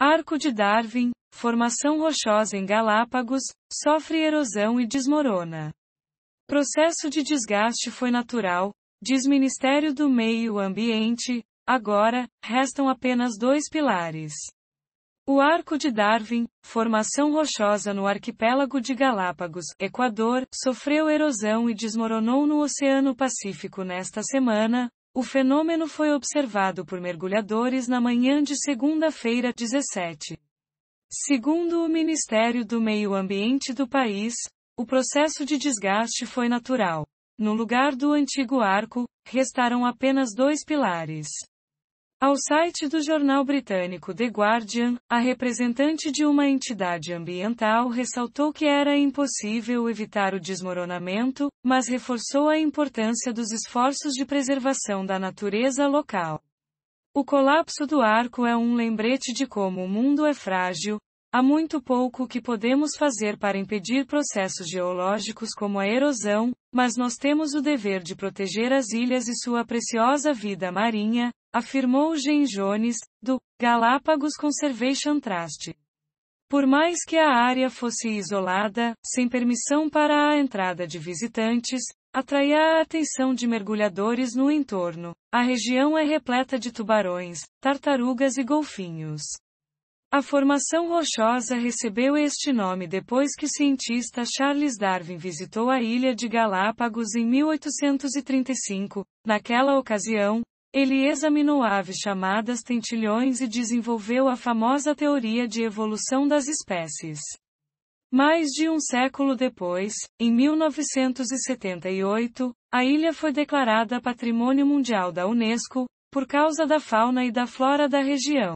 Arco de Darwin, formação rochosa em Galápagos, sofre erosão e desmorona. Processo de desgaste foi natural, diz Ministério do Meio Ambiente, agora, restam apenas dois pilares. O Arco de Darwin, formação rochosa no arquipélago de Galápagos, Equador, sofreu erosão e desmoronou no Oceano Pacífico nesta semana, o fenômeno foi observado por mergulhadores na manhã de segunda-feira, 17. Segundo o Ministério do Meio Ambiente do país, o processo de desgaste foi natural. No lugar do antigo arco, restaram apenas dois pilares. Ao site do jornal britânico The Guardian, a representante de uma entidade ambiental ressaltou que era impossível evitar o desmoronamento, mas reforçou a importância dos esforços de preservação da natureza local. O colapso do arco é um lembrete de como o mundo é frágil, há muito pouco que podemos fazer para impedir processos geológicos como a erosão, mas nós temos o dever de proteger as ilhas e sua preciosa vida marinha, afirmou Gen Jones, do Galápagos Conservation Trust. Por mais que a área fosse isolada, sem permissão para a entrada de visitantes, atraía a atenção de mergulhadores no entorno. A região é repleta de tubarões, tartarugas e golfinhos. A formação rochosa recebeu este nome depois que o cientista Charles Darwin visitou a ilha de Galápagos em 1835. Naquela ocasião, ele examinou aves chamadas tentilhões e desenvolveu a famosa teoria de evolução das espécies. Mais de um século depois, em 1978, a ilha foi declarada Patrimônio Mundial da Unesco, por causa da fauna e da flora da região.